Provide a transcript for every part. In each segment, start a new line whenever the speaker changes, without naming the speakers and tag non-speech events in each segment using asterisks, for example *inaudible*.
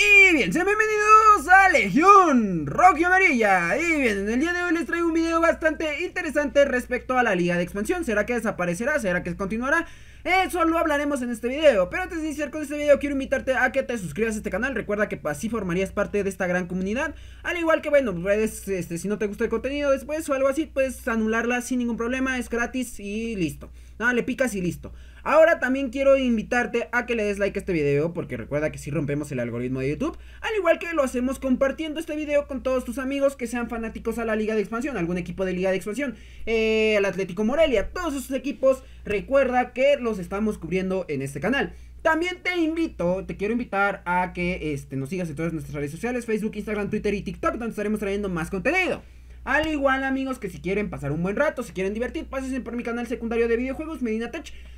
Y bien, sean bienvenidos a Legión Rocky Amarilla Y bien, en el día de hoy les traigo un video bastante interesante respecto a la liga de expansión ¿Será que desaparecerá? ¿Será que continuará? Eso lo hablaremos en este video Pero antes de iniciar con este video quiero invitarte a que te suscribas a este canal Recuerda que así formarías parte de esta gran comunidad Al igual que bueno, puedes, este, si no te gusta el contenido después o algo así Puedes anularla sin ningún problema, es gratis y listo Nada, le picas y listo. Ahora también quiero invitarte a que le des like a este video porque recuerda que si rompemos el algoritmo de YouTube, al igual que lo hacemos compartiendo este video con todos tus amigos que sean fanáticos a la Liga de Expansión, algún equipo de Liga de Expansión, eh, al Atlético Morelia, todos esos equipos, recuerda que los estamos cubriendo en este canal. También te invito, te quiero invitar a que este, nos sigas en todas nuestras redes sociales, Facebook, Instagram, Twitter y TikTok, donde estaremos trayendo más contenido. Al igual, amigos, que si quieren pasar un buen rato, si quieren divertir, pásense por mi canal secundario de videojuegos, Medina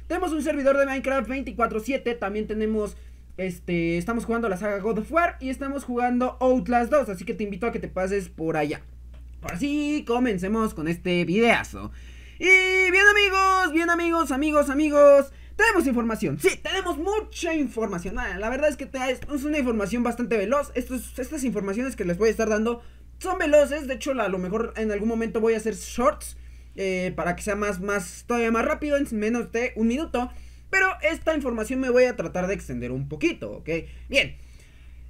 Tenemos un servidor de Minecraft 24-7. También tenemos. Este. Estamos jugando la saga God of War. Y estamos jugando Outlast 2. Así que te invito a que te pases por allá. Por así comencemos con este videazo. Y bien amigos, bien amigos, amigos, amigos. Tenemos información, sí, tenemos mucha información. Ah, la verdad es que es una información bastante veloz. estas informaciones que les voy a estar dando son veloces. De hecho, a lo mejor en algún momento voy a hacer shorts. Eh, para que sea más, más, todavía más rápido, en menos de un minuto. Pero esta información me voy a tratar de extender un poquito, ¿ok? Bien.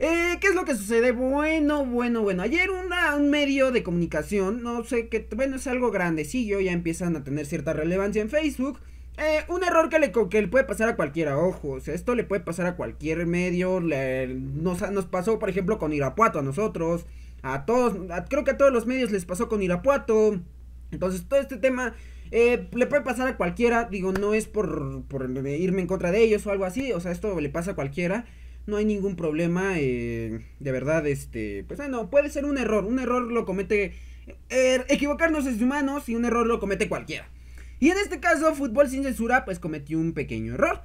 Eh, ¿Qué es lo que sucede? Bueno, bueno, bueno. Ayer una, un medio de comunicación, no sé qué, bueno, es algo grandecillo, ya empiezan a tener cierta relevancia en Facebook. Eh, un error que le, que le puede pasar a cualquiera, ojo, o sea, esto le puede pasar a cualquier medio, nos, nos pasó por ejemplo con Irapuato a nosotros, a todos, creo que a todos los medios les pasó con Irapuato. Entonces todo este tema eh, le puede pasar a cualquiera, digo, no es por, irme en contra de ellos o algo así, o sea, esto le pasa a cualquiera, no hay ningún problema, eh, de verdad, este, pues bueno, puede ser un error, un error lo comete, er, equivocarnos es humanos y un error lo comete cualquiera. Y en este caso, Fútbol sin Censura, pues cometió un pequeño error.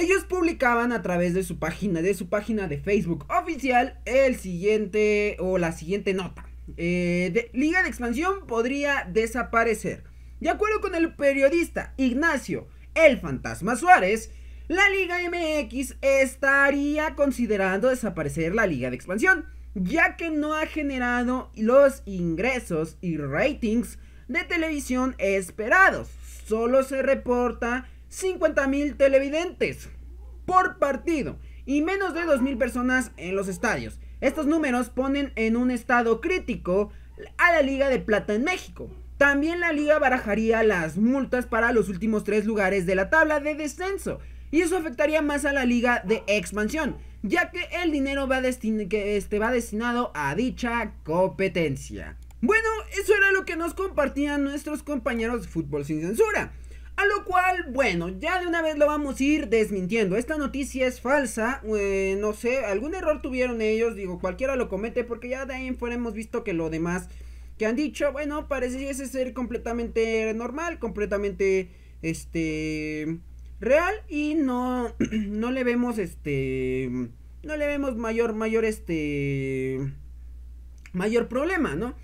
Ellos publicaban a través de su página, de su página de Facebook oficial, el siguiente o la siguiente nota. Eh, Liga de Expansión podría desaparecer. De acuerdo con el periodista Ignacio El Fantasma Suárez, la Liga MX estaría considerando desaparecer la Liga de Expansión, ya que no ha generado los ingresos y ratings de televisión esperados. Solo se reporta 50.000 mil televidentes por partido y menos de 2.000 mil personas en los estadios. Estos números ponen en un estado crítico a la Liga de Plata en México. También la liga barajaría las multas para los últimos tres lugares de la tabla de descenso. Y eso afectaría más a la liga de expansión, ya que el dinero va, este, va destinado a dicha competencia. Bueno, eso era lo que nos compartían nuestros compañeros de Fútbol Sin Censura. A lo cual, bueno, ya de una vez lo vamos a ir desmintiendo. Esta noticia es falsa. Eh, no sé, algún error tuvieron ellos. Digo, cualquiera lo comete porque ya de ahí en fuera hemos visto que lo demás que han dicho, bueno, parece ser completamente normal, completamente, este, real y no, *clears throat* no le vemos, este, no le vemos mayor, mayor, este, mayor problema, ¿no?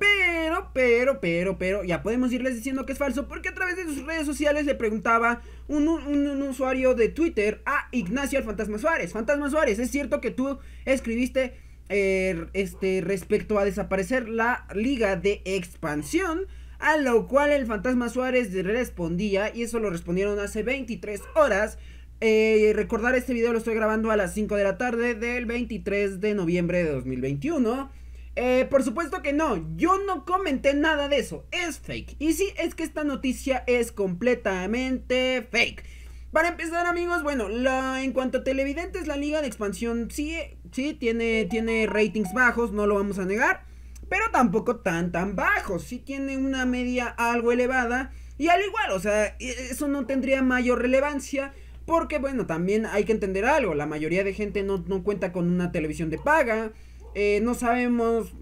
pero, pero, pero, pero, ya podemos irles diciendo que es falso porque a través de sus redes sociales le preguntaba un, usuario de Twitter a Ignacio el Fantasma Suárez. Fantasma Suárez, ¿es cierto que tú escribiste eh, este, respecto a desaparecer la liga de expansión? A lo cual el Fantasma Suárez respondía, y eso lo respondieron hace 23 horas. Eh, recordar este video lo estoy grabando a las 5 de la tarde del 23 de noviembre de 2021. Eh, por supuesto que no, yo no comenté nada de eso, es fake. Y sí, es que esta noticia es completamente fake. Para empezar amigos, bueno, la, en cuanto a televidentes, la liga de expansión sí, sí tiene, tiene ratings bajos, no lo vamos a negar, pero tampoco tan tan bajos, sí tiene una media algo elevada y al igual, o sea, e, eso no tendría mayor relevancia. Porque bueno, también hay que entender algo, la mayoría de gente no, no cuenta con una televisión de paga, eh, no sabemos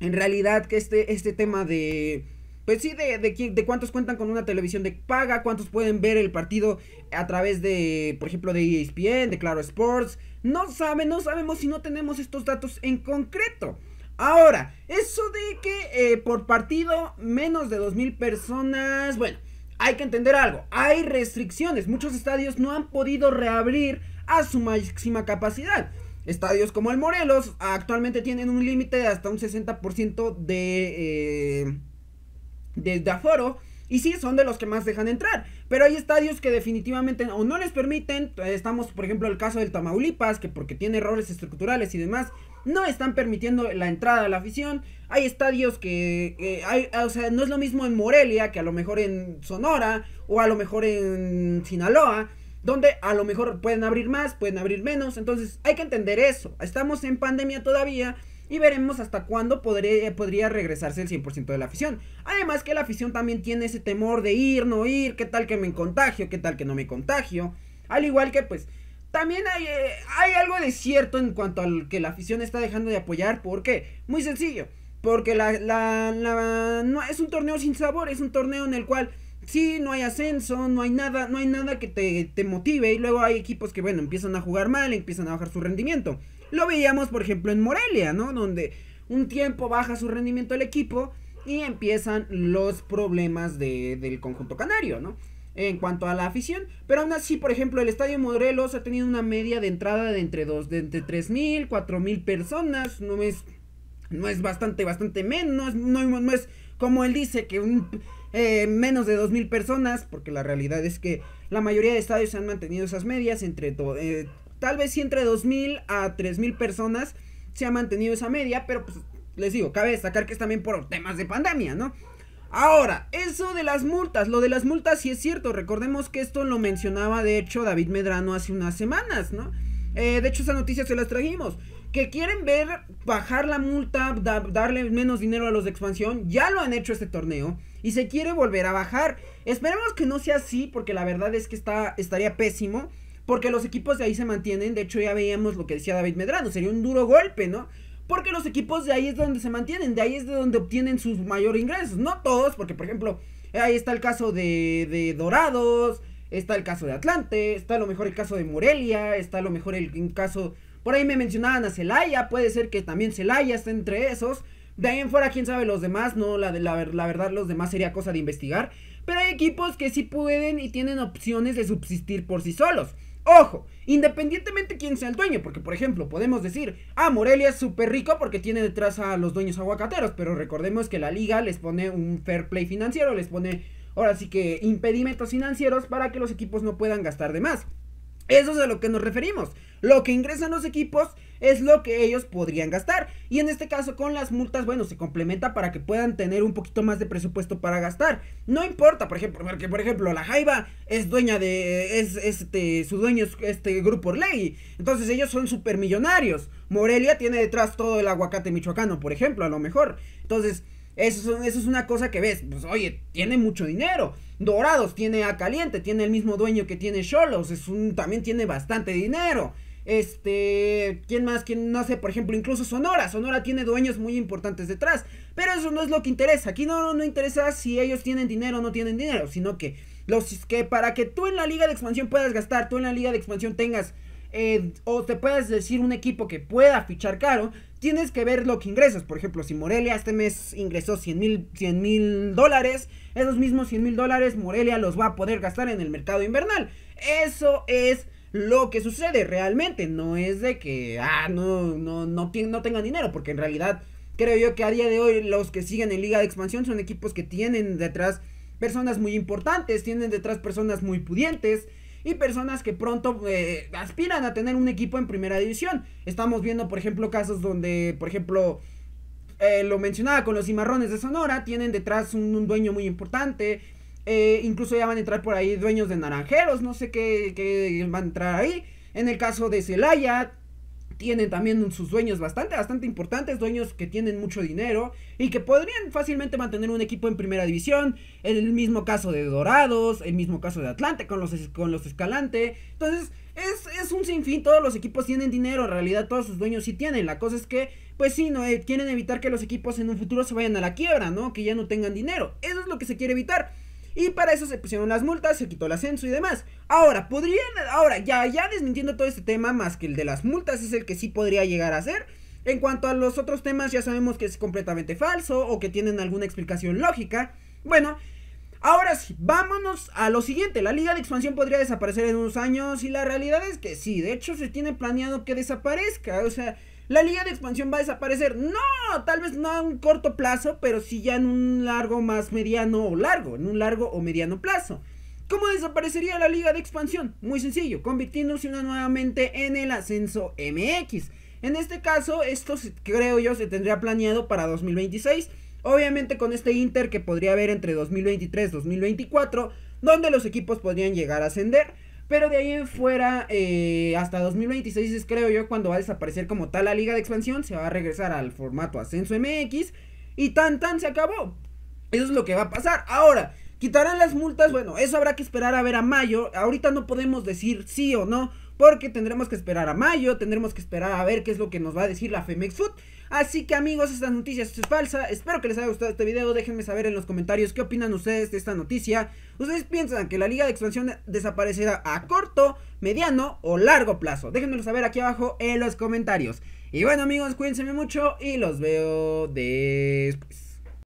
en realidad que este, este tema de... Pues sí, de, de, cuántos cuentan con una televisión de paga, cuántos pueden ver el partido a través de, por ejemplo, de ESPN, de Claro Sports. No saben, no sabemos si no tenemos estos datos en concreto. Ahora, eso de que eh, por partido menos de 2.000 personas, bueno, hay que entender algo, hay restricciones, muchos estadios no han podido reabrir a su máxima capacidad. Estadios como el Morelos actualmente tienen un límite de hasta un 60% eh, de, de, aforo. Y sí, son de los que más dejan entrar. Pero hay estadios que definitivamente o no les permiten. Estamos, por ejemplo, el caso del Tamaulipas, que porque tiene errores estructurales y demás, no están permitiendo la entrada a la afición. Hay estadios que, eh, ah, o sea, no es lo mismo en Morelia que a lo mejor en Sonora o a lo mejor en Sinaloa donde a lo mejor pueden abrir más, pueden abrir menos. Entonces hay que entender eso. Estamos en pandemia todavía y veremos hasta cuándo podría regresarse el 100% de la afición. Además que la afición también tiene ese temor de ir, no ir, qué tal que me contagio, qué tal que no me contagio. Al igual que pues también hay, eh, hay algo de cierto en cuanto al que la afición está dejando de apoyar. ¿Por qué? Muy sencillo. Porque la, no, es un torneo sin sabor, es un torneo en el cual sí, no hay ascenso, no hay nada, no hay nada que te, motive. Y luego hay equipos que, bueno, empiezan a jugar mal, empiezan a bajar su rendimiento. Lo veíamos, por ejemplo, en Morelia, ¿no? Donde un tiempo baja su rendimiento el equipo y empiezan los problemas del conjunto canario, ¿no? En cuanto a la afición, pero aún así, por ejemplo, el Estadio Morelos ha tenido una media de entrada de entre, dos, de entre 3.000, 4.000 personas, no es no es bastante, bastante menos, no, no, es como él dice que un, eh, menos de 2.000 personas, porque la realidad es que la mayoría de estadios han mantenido esas medias, entre eh, tal vez sí entre 2.000 a 3.000 personas se ha mantenido esa media, pero pues les digo, cabe destacar que es también por temas de pandemia, ¿no? Ahora, eso de las multas, lo de las multas sí es cierto, recordemos que esto lo mencionaba de hecho David Medrano hace unas semanas, ¿no? Eh, de hecho esa noticia se las trajimos que quieren ver bajar la multa, darle menos dinero a los de expansión, ya lo han hecho este torneo y se quiere volver a bajar. Esperemos que no sea así porque la verdad es que está, estaría pésimo porque los equipos de ahí se mantienen. De hecho, ya veíamos lo que decía David Medrano, sería un duro golpe, ¿no? Porque los equipos de ahí es donde se mantienen, de ahí es de donde obtienen sus mayores ingresos. No todos, porque por ejemplo, ahí está el caso de, de Dorados, está el caso de Atlante, está a lo mejor el caso de Morelia, está a lo mejor el caso por ahí me mencionaban a Celaya, puede ser que también Celaya esté entre esos. De ahí en fuera, quién sabe los demás, no, la, la, la verdad los demás sería cosa de investigar. Pero hay equipos que sí pueden y tienen opciones de subsistir por sí solos. Ojo, independientemente quién sea el dueño, porque por ejemplo podemos decir, ah, Morelia es súper rico porque tiene detrás a los dueños aguacateros, pero recordemos que la liga les pone un fair play financiero, les pone ahora sí que impedimentos financieros para que los equipos no puedan gastar de más. Eso es a lo que nos referimos. Lo que ingresan los equipos es lo que ellos podrían gastar. Y en este caso con las multas, bueno, se complementa para que puedan tener un poquito más de presupuesto para gastar. No importa, por ejemplo, porque por ejemplo la Jaiba es dueña de, es este, su dueño es este grupo Ley. Entonces ellos son supermillonarios. Morelia tiene detrás todo el aguacate michoacano, por ejemplo, a lo mejor. Entonces... Eso, es una cosa que ves, pues oye, tiene mucho dinero. Dorados tiene a Caliente, tiene el mismo dueño que tiene Cholos, es también tiene bastante dinero. Este, ¿quién más? ¿Quién no sé? Por ejemplo, incluso Sonora. Sonora tiene dueños muy importantes detrás. Pero eso no es lo que interesa. Aquí no, no interesa si ellos tienen dinero o no tienen dinero, sino que, los, que para que tú en la liga de expansión puedas gastar, tú en la liga de expansión tengas eh, o te puedas decir un equipo que pueda fichar caro, tienes que ver lo que ingresas. Por ejemplo, si Morelia este mes ingresó 100 mil dólares, esos mismos 100 mil dólares Morelia los va a poder gastar en el mercado invernal. Eso es lo que sucede realmente. No es de que, ah, no, no, no, no tengan dinero, porque en realidad creo yo que a día de hoy los que siguen en Liga de Expansión son equipos que tienen detrás personas muy importantes, tienen detrás personas muy pudientes, y personas que pronto eh, aspiran a tener un equipo en primera división. Estamos viendo, por ejemplo, casos donde, por ejemplo, eh, lo mencionaba con los cimarrones de Sonora, tienen detrás un, dueño muy importante. Eh, incluso ya van a entrar por ahí dueños de naranjeros, no sé qué, qué van a entrar ahí. En el caso de Celaya, tienen también sus dueños bastante, bastante importantes, dueños que tienen mucho dinero y que podrían fácilmente mantener un equipo en primera división. En el mismo caso de Dorados, el mismo caso de Atlante con los, con los Escalante. Entonces, es, es un sinfín, todos los equipos tienen dinero, en realidad todos sus dueños sí tienen. La cosa es que, pues sí, no, eh, quieren evitar que los equipos en un futuro se vayan a la quiebra, ¿no? Que ya no tengan dinero. Eso es lo que se quiere evitar. Y para eso se pusieron las multas, se quitó el ascenso y demás. Ahora, podrían, ahora, ya, ya desmintiendo todo este tema, más que el de las multas es el que sí podría llegar a ser. En cuanto a los otros temas, ya sabemos que es completamente falso o que tienen alguna explicación lógica. Bueno, ahora sí, vámonos a lo siguiente. La liga de expansión podría desaparecer en unos años y la realidad es que sí, de hecho se tiene planeado que desaparezca. O sea, la liga de expansión va a desaparecer. No, tal vez no a un corto plazo, pero sí ya en un largo más mediano o largo, en un largo o mediano plazo. ¿Cómo desaparecería la liga de expansión? Muy sencillo, convirtiéndose una nuevamente en el ascenso MX. En este caso, esto creo yo se tendría planeado para 2026. Obviamente con este Inter que podría haber entre 2023 2024, donde los equipos podrían llegar a ascender. Pero de ahí en fuera, eh, hasta 2026 es creo yo cuando va a desaparecer como tal la liga de expansión, se va a regresar al formato ascenso MX y tan tan se acabó. Eso es lo que va a pasar. Ahora, quitarán las multas, bueno, eso habrá que esperar a ver a mayo. Ahorita no podemos decir sí o no porque tendremos que esperar a mayo, tendremos que esperar a ver qué es lo que nos va a decir la Femex Food. Así que amigos, esta noticia es falsa. Espero que les haya gustado este video. Déjenme saber en los comentarios qué opinan ustedes de esta noticia. ¿Ustedes piensan que la liga de expansión desaparecerá a corto, mediano o largo plazo? Déjenmelo saber aquí abajo en los comentarios. Y bueno amigos, cuídense mucho y los veo después.